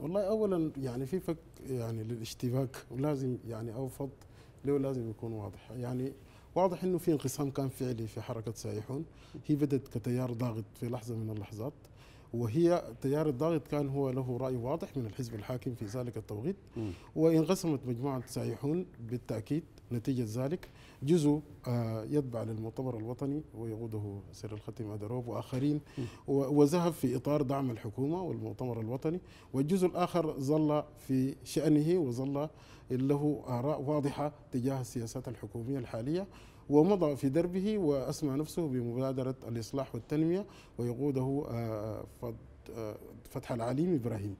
والله اولا يعني في فك يعني للاشتباك ولازم يعني او فض له لازم يكون واضح يعني واضح انه في انقسام كان فعلي في حركه سايحون هي بدت كتيار ضاغط في لحظه من اللحظات وهي تيار الضاغط كان هو له رأي واضح من الحزب الحاكم في ذلك التوقيت وانقسمت مجموعة سائحون بالتأكيد نتيجة ذلك جزء آه، يتبع للمؤتمر الوطني ويقوده سير الختم أدروب وآخرين وذهب في إطار دعم الحكومة والمؤتمر الوطني والجزء الآخر ظل في شأنه وظل له آراء واضحة تجاه السياسات الحكومية الحالية ومضى في دربه وأسمى نفسه بمبادرة الإصلاح والتنمية ويقوده آه، آه، فتح العليم إبراهيم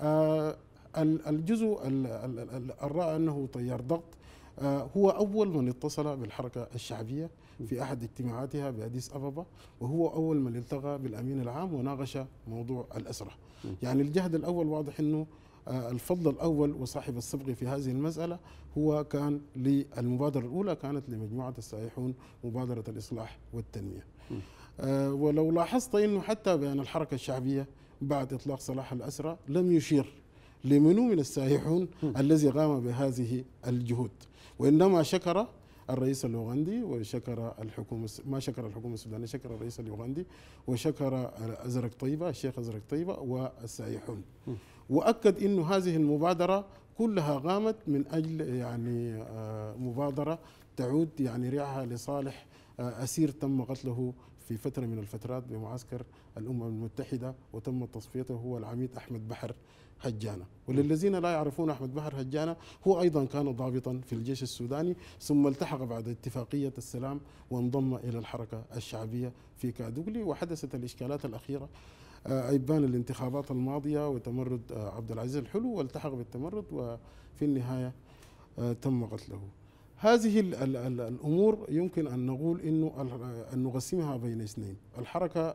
آه، الجزء الراى أنه طيار ضغط هو أول من اتصل بالحركة الشعبية في أحد اجتماعاتها بأديس أبابا وهو أول من التقى بالأمين العام وناقش موضوع الأسرة يعني الجهد الأول واضح أنه الفضل الأول وصاحب الصبغ في هذه المسألة هو كان للمبادرة الأولى كانت لمجموعة السائحون مبادرة الإصلاح والتنمية آه، ولو لاحظت أنه حتى بأن الحركة الشعبية بعد إطلاق صلاح الأسرى لم يشير لمنو من السائحون الذي قام بهذه الجهود وإنما شكر الرئيس الاوغندي وشكر الحكومه ما شكر الحكومه السودانيه شكر الرئيس الاوغندي وشكر ازرق طيبه الشيخ ازرق طيبه والسائحون واكد انه هذه المبادره كلها قامت من اجل يعني آه، مبادره تعود يعني ريعها لصالح أسير تم قتله في فترة من الفترات بمعسكر الأمم المتحدة وتم تصفيته هو العميد أحمد بحر هجانة وللذين لا يعرفون أحمد بحر هجانة هو أيضا كان ضابطا في الجيش السوداني ثم التحق بعد اتفاقية السلام وانضم إلى الحركة الشعبية في كادوغلي وحدثت الإشكالات الأخيرة أيبان آه، الانتخابات الماضية وتمرد آه، عبد العزيز الحلو والتحق بالتمرد وفي النهاية آه، تم قتله هذه الـ الـ الـ الامور يمكن ان نقول انه ان نقسمها بين اثنين، الحركه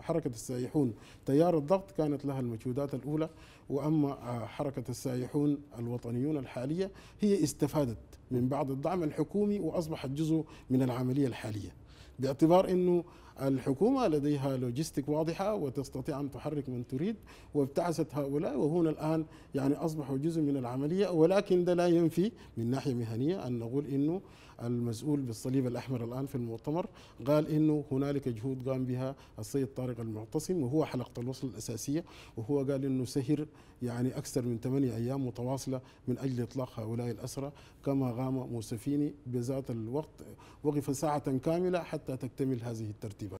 حركه السائحون تيار الضغط كانت لها المجهودات الاولى واما آه، حركه السائحون الوطنيون الحاليه هي استفادت من بعض الدعم الحكومي واصبحت جزء من العمليه الحاليه باعتبار انه الحكومة لديها لوجستيك واضحة وتستطيع أن تحرك من تريد وابتعثت هؤلاء وهنا الآن يعني أصبحوا جزء من العملية ولكن ده لا ينفي من ناحية مهنية أن نقول أنه المسؤول بالصليب الأحمر الآن في المؤتمر قال أنه هنالك جهود قام بها السيد طارق المعتصم وهو حلقة الوصل الأساسية وهو قال أنه سهر يعني أكثر من ثمانية أيام متواصلة من أجل إطلاق هؤلاء الأسرى كما قام موسفيني بذات الوقت وقف ساعة كاملة حتى تكتمل هذه الترتيبات